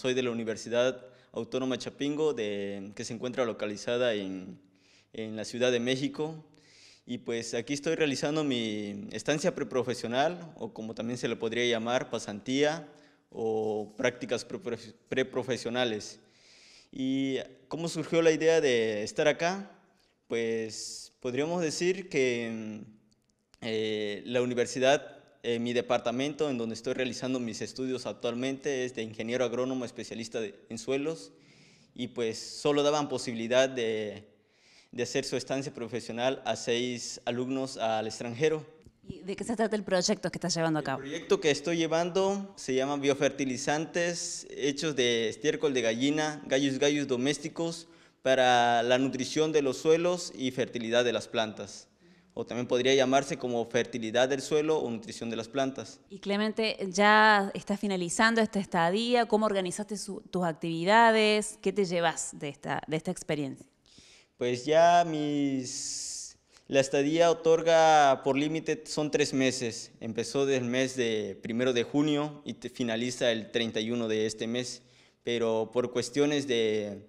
soy de la Universidad Autónoma Chapingo, de, que se encuentra localizada en, la Ciudad de México. Y pues aquí estoy realizando mi estancia preprofesional, o como también se le podría llamar, pasantía o prácticas preprofesionales. ¿Y cómo surgió la idea de estar acá? Pues podríamos decir que eh, la universidad eh, mi departamento en donde estoy realizando mis estudios actualmente es de ingeniero agrónomo especialista en suelos y pues solo daban posibilidad de, de, hacer su estancia profesional a seis alumnos al extranjero. ¿Y ¿De qué se trata el proyecto que estás llevando a cabo? El proyecto que estoy llevando se llama biofertilizantes hechos de estiércol de gallina, gallos gallos domésticos para la nutrición de los suelos y fertilidad de las plantas o también podría llamarse como fertilidad del suelo o nutrición de las plantas. Y Clemente, ya estás finalizando esta estadía, ¿cómo organizaste tus actividades? ¿Qué te llevas de esta, de esta experiencia? Pues ya mis... La estadía otorga por límite son tres meses. Empezó del mes de primero de junio y finaliza el 31 de este mes. Pero por cuestiones de,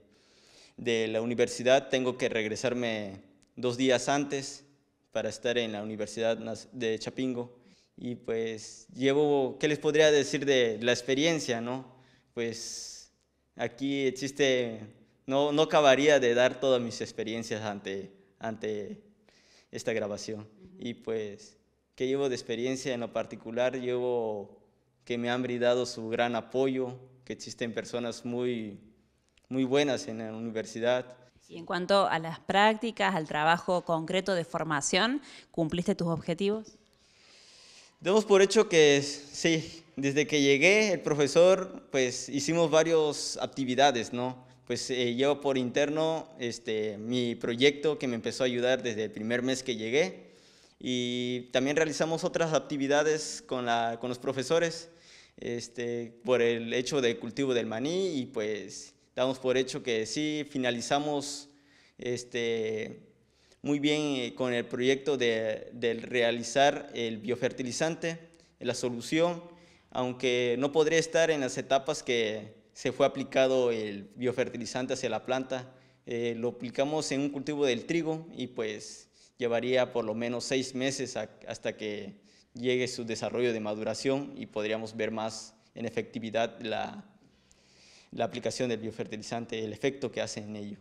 de la universidad tengo que regresarme dos días antes para estar en la Universidad de Chapingo. Y pues llevo, ¿qué les podría decir de la experiencia, no? Pues aquí existe, no, acabaría de dar todas mis experiencias ante, ante esta grabación. Y pues, ¿qué llevo de experiencia? En lo particular, llevo que me han brindado su gran apoyo, que existen personas muy, muy buenas en la universidad, y en cuanto a las prácticas, al trabajo concreto de formación, ¿cumpliste tus objetivos? Damos por hecho que sí, desde que llegué, el profesor, pues hicimos varias actividades, ¿no? Pues llevo eh, por interno este, mi proyecto que me empezó a ayudar desde el primer mes que llegué y también realizamos otras actividades con, la, con los profesores este, por el hecho del cultivo del maní y pues damos por hecho que sí, finalizamos este, muy bien eh, con el proyecto de, realizar el biofertilizante, la solución, aunque no podría estar en las etapas que se fue aplicado el biofertilizante hacia la planta. Eh, lo aplicamos en un cultivo del trigo y pues llevaría por lo menos seis meses hasta que llegue su desarrollo de maduración y podríamos ver más en efectividad la, la aplicación del biofertilizante, el efecto que hace en ello.